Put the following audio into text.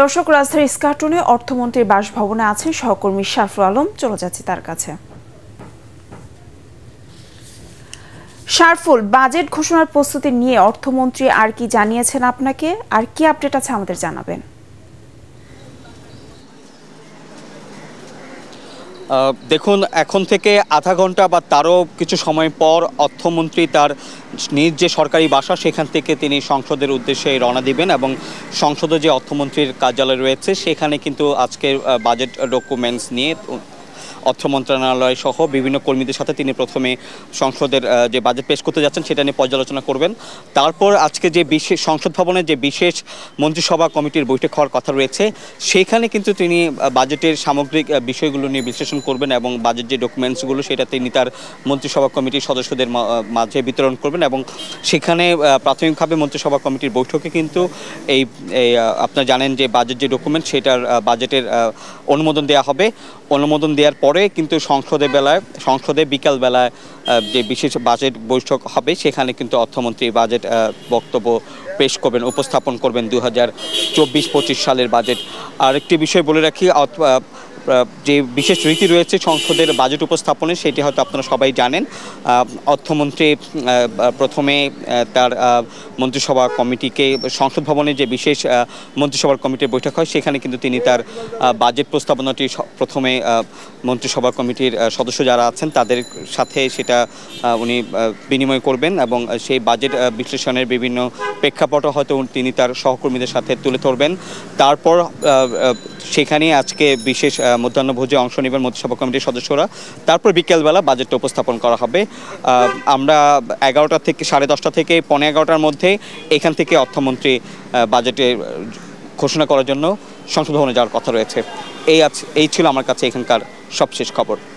দর্শক রাজধানীর ইস্কাটনে অর্থমন্ত্রীর বাসভবনে আছেন সহকর্মী শাফরুল আলম চলে যাচ্ছি তার কাছে শারফুল বাজেট ঘোষণার প্রস্তুতি নিয়ে অর্থমন্ত্রী আর কি জানিয়েছেন আপনাকে আর কি আপডেট আছে আমাদের জানাবেন দেখুন এখন থেকে আধা ঘন্টা বা তারও কিছু সময় পর অর্থমন্ত্রী তার নিজ যে সরকারি বাসা সেখান থেকে তিনি সংসদের উদ্দেশ্যে রওনা দিবেন এবং সংসদে যে অর্থমন্ত্রীর কার্যালয় রয়েছে সেখানে কিন্তু আজকের বাজেট ডকুমেন্টস নিয়ে অর্থ মন্ত্রণালয় সহ বিভিন্ন কর্মীদের সাথে তিনি প্রথমে সংসদের যে বাজেট পেশ করতে যাচ্ছেন সেটা নিয়ে পর্যালোচনা করবেন তারপর আজকে যে বিশেষ সংসদ ভবনে যে বিশেষ মন্ত্রিসভা কমিটির বৈঠক হওয়ার কথা রয়েছে সেখানে কিন্তু তিনি বাজেটের সামগ্রিক বিষয়গুলো নিয়ে বিশ্লেষণ করবেন এবং বাজেট যে ডকুমেন্টসগুলো সেটা তিনি তার মন্ত্রিসভা কমিটির সদস্যদের মাঝে বিতরণ করবেন এবং সেখানে প্রাথমিকভাবে মন্ত্রিসভা কমিটির বৈঠকে কিন্তু এই আপনারা জানেন যে বাজেট যে ডকুমেন্ট সেটার বাজেটের অনুমোদন দেওয়া হবে অনুমোদন দেওয়ার পর পরে কিন্তু সংসদে বেলায় সংসদে বিকাল বেলায় যে বিশেষ বাজেট বৈঠক হবে সেখানে কিন্তু অর্থমন্ত্রী বাজেট বক্তব্য পেশ করবেন উপস্থাপন করবেন দু হাজার চব্বিশ পঁচিশ সালের বাজেট আরেকটি বিষয় বলে রাখি যে বিশেষ রীতি রয়েছে সংসদের বাজেট উপস্থাপনে সেটি হয়তো আপনারা সবাই জানেন অর্থমন্ত্রী প্রথমে তার মন্ত্রিসভা কমিটিকে সংসদ ভবনে যে বিশেষ মন্ত্রিসভার কমিটির বৈঠক হয় সেখানে কিন্তু তিনি তার বাজেট প্রস্তাবনাটি প্রথমে মন্ত্রিসভা কমিটির সদস্য যারা আছেন তাদের সাথে সেটা উনি বিনিময় করবেন এবং সেই বাজেট বিশ্লেষণের বিভিন্ন প্রেক্ষাপট হয়তো তিনি তার সহকর্মীদের সাথে তুলে ধরবেন তারপর সেখানে আজকে বিশেষ মধ্যাহ্নভোজে অংশ নেবেন মন্ত্রিসভা কমিটির সদস্যরা তারপর বিকেলবেলা বাজেটটা উপস্থাপন করা হবে আমরা এগারোটা থেকে সাড়ে দশটা থেকে পনেরো এগারোটার মধ্যে এখান থেকে অর্থমন্ত্রী বাজেটে ঘোষণা করার জন্য সংসদ ভবনে যাওয়ার কথা রয়েছে এই আছে এই ছিল আমার কাছে এখানকার সবশেষ খবর